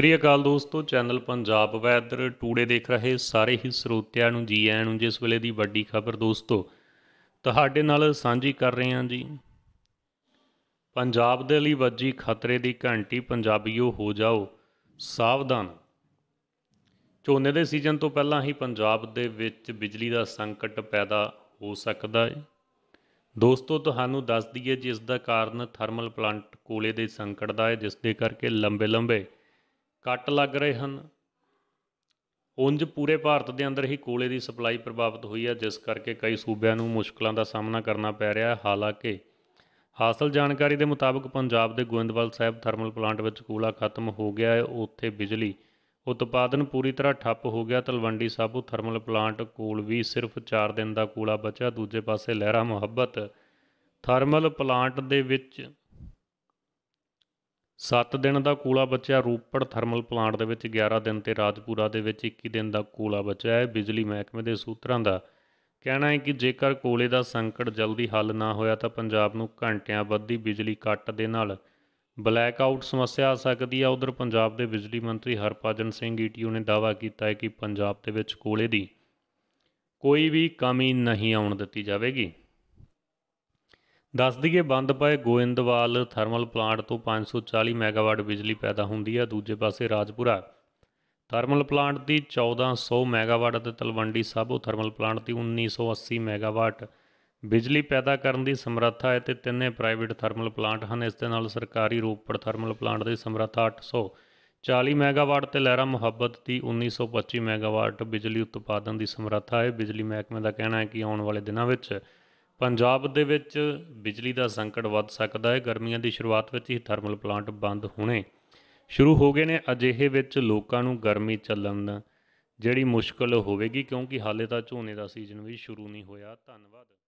ਸ੍ਰੀ ਅਕਾਲ ਦੋਸਤੋ channel Punjab weather today ਦੇਖ ਰਹੇ ਸਾਰੇ ਹੀ ਸਰੋਤਿਆਂ ਨੂੰ ਜੀ ਆਇਆਂ ਨੂੰ ਜਿਸ ਵੇਲੇ ਦੀ ਵੱਡੀ ਖਬਰ ਦੋਸਤੋ ਤੁਹਾਡੇ ਨਾਲ ਸਾਂਝੀ ਕਰ ਰਹੇ ਹਾਂ ਜੀ ਪੰਜਾਬ ਦੇ ਲਈ ਵੱਜੀ ਖਤਰੇ ਦੀ ਘੰਟੀ ਪੰਜਾਬੀਓ ਹੋ ਜਾਓ ਸਾਵਧਾਨ ਝੋਨੇ ਦੇ ਸੀਜ਼ਨ ਤੋਂ ਪਹਿਲਾਂ ਹੀ ਪੰਜਾਬ ਦੇ ਵਿੱਚ ਬਿਜਲੀ ਦਾ ਸੰਕਟ ਪੈਦਾ ਹੋ ਸਕਦਾ ਹੈ ਦੋਸਤੋ ਤੁਹਾਨੂੰ ਦੱਸ ਦਈਏ ਜਿਸ ਦਾ ਕਾਰਨ ਥਰਮਲ ਪਲਾਂਟ ਕੋਲੇ ਦੇ ਸੰਕਟ ਦਾ ਹੈ ਜਿਸ ਦੇ ਕਰਕੇ ਲੰਬੇ ਲੰਬੇ ਕੱਟ ਲੱਗ ਰਹੇ ਹਨ ਉਂਝ ਪੂਰੇ ਭਾਰਤ ਦੇ ਅੰਦਰ ਹੀ ਕੋਲੇ ਦੀ ਸਪਲਾਈ ਪ੍ਰਭਾਵਿਤ ਹੋਈ ਹੈ ਜਿਸ ਕਰਕੇ ਕਈ ਸੂਬਿਆਂ ਨੂੰ ਮੁਸ਼ਕਲਾਂ ਦਾ ਸਾਹਮਣਾ ਕਰਨਾ ਪੈ ਰਿਹਾ ਹੈ ਹਾਲਾਂਕਿ ਹਾਸਲ ਜਾਣਕਾਰੀ ਦੇ ਮੁਤਾਬਕ ਪੰਜਾਬ ਦੇ ਗੋਇੰਦਵਾਲ ਸਾਹਿਬ ਥਰਮਲ ਪਲਾਂਟ ਵਿੱਚ ਕੋਲਾ ਖਤਮ ਹੋ ਗਿਆ ਹੈ ਉੱਥੇ ਬਿਜਲੀ ਉਤਪਾਦਨ ਪੂਰੀ ਤਰ੍ਹਾਂ ਠੱਪ ਹੋ ਗਿਆ ਤਲਵੰਡੀ ਸਾਬੂ ਥਰਮਲ ਪਲਾਂਟ ਕੋਲ ਵੀ ਸਿਰਫ 4 ਦਿਨ ਦਾ ਕੋਲਾ ਬਚਿਆ ਦੂਜੇ ਪਾਸੇ ਲਹਿਰਾ ਮੁਹੱਬਤ ਥਰਮਲ ਪਲਾਂਟ ਦੇ ਵਿੱਚ 7 ਦਿਨ ਦਾ ਕੋਲਾ ਬਚਿਆ ਰੂਪੜ ਥਰਮਲ ਪਲਾਂਟ ਦੇ ਵਿੱਚ 11 ਦਿਨ ਤੇ ਰਾਜਪੂਰਾ ਦੇ ਵਿੱਚ 21 ਦਿਨ ਦਾ ਕੋਲਾ ਬਚਿਆ ਹੈ ਬਿਜਲੀ ਮਹਿਕਮੇ ਦੇ ਸੂਤਰਾਂ ਦਾ ਕਹਿਣਾ ਹੈ ਕਿ ਜੇਕਰ ਕੋਲੇ ਦਾ ਸੰਕਟ ਜਲਦੀ ਹੱਲ ਨਾ ਹੋਇਆ ਤਾਂ ਪੰਜਾਬ ਨੂੰ ਘੰਟਿਆਂ ਵੱਧੀ ਬਿਜਲੀ ਕੱਟ ਦੇ ਨਾਲ ਬਲੈਕ ਆਊਟ ਸਮੱਸਿਆ ਆ ਸਕਦੀ ਹੈ ਉਧਰ ਪੰਜਾਬ ਦੇ ਬਿਜਲੀ ਮੰਤਰੀ ਹਰਪਾਜਨ ਸਿੰਘ ਈਟੀਓ ਨੇ ਦਾਅਵਾ ਕੀਤਾ ਹੈ ਕਿ ਪੰਜਾਬ ਦੇ ਵਿੱਚ ਕੋਲੇ ਦੀ ਕੋਈ ਵੀ ਕਮੀ ਨਹੀਂ ਆਉਣ ਦਿੱਤੀ ਜਾਵੇਗੀ ਦੱਸ ਦਈਏ ਬੰਦ ਪਏ ਗੋਇੰਦਵਾਲ ਥਰਮਲ ਪਲਾਂਟ ਤੋਂ 540 ਮੈਗਾਵਾਟ ਬਿਜਲੀ ਪੈਦਾ ਹੁੰਦੀ ਹੈ ਦੂਜੇ ਪਾਸੇ ਰਾਜਪੁਰਾ ਥਰਮਲ ਪਲਾਂਟ ਦੀ 1400 ਮੈਗਾਵਾਟ ਅਤੇ ਤਲਵੰਡੀ ਸਾਬੋ ਥਰਮਲ ਪਲਾਂਟ ਦੀ 1980 ਮੈਗਾਵਾਟ ਬਿਜਲੀ ਪੈਦਾ ਕਰਨ ਦੀ ਸਮਰੱਥਾ ਹੈ ਤੇ ਤਿੰਨੇ ਪ੍ਰਾਈਵੇਟ ਥਰਮਲ ਪਲਾਂਟ ਹਨ ਇਸ ਦੇ ਨਾਲ ਸਰਕਾਰੀ ਰੋਪੜ ਥਰਮਲ ਪਲਾਂਟ ਦੀ ਸਮਰੱਥਾ 840 ਮੈਗਾਵਾਟ ਤੇ ਲਹਿਰਾ ਮੁਹੱਬਤ ਦੀ 1925 ਮੈਗਾਵਾਟ ਬਿਜਲੀ ਉਤਪਾਦਨ ਦੀ ਸਮਰੱਥਾ ਹੈ ਬਿਜਲੀ ਮਹਿਕਮੇ ਦਾ ਕਹਿਣਾ ਹੈ ਕਿ ਆਉਣ ਵਾਲੇ ਦਿਨਾਂ ਵਿੱਚ ਪੰਜਾਬ ਦੇ ਵਿੱਚ ਬਿਜਲੀ ਦਾ ਸੰਕਟ ਵੱਧ ਸਕਦਾ ਹੈ ਗਰਮੀਆਂ ਦੀ ਸ਼ੁਰੂਆਤ ਵਿੱਚ ਹੀ ਥਰਮਲ ਪਲਾਂਟ ਬੰਦ ਹੋਣੇ ਸ਼ੁਰੂ ਹੋ ਗਏ ਨੇ ਅਜਿਹੇ ਵਿੱਚ ਲੋਕਾਂ ਨੂੰ ਗਰਮੀ ਚੱਲਣ ਜਿਹੜੀ ਮੁਸ਼ਕਲ ਹੋਵੇਗੀ ਕਿਉਂਕਿ ਹਾਲੇ ਤਾਂ ਝੋਨੇ ਦਾ ਸੀਜ਼ਨ ਵੀ ਸ਼ੁਰੂ ਨਹੀਂ ਹੋਇਆ ਧੰਨਵਾਦ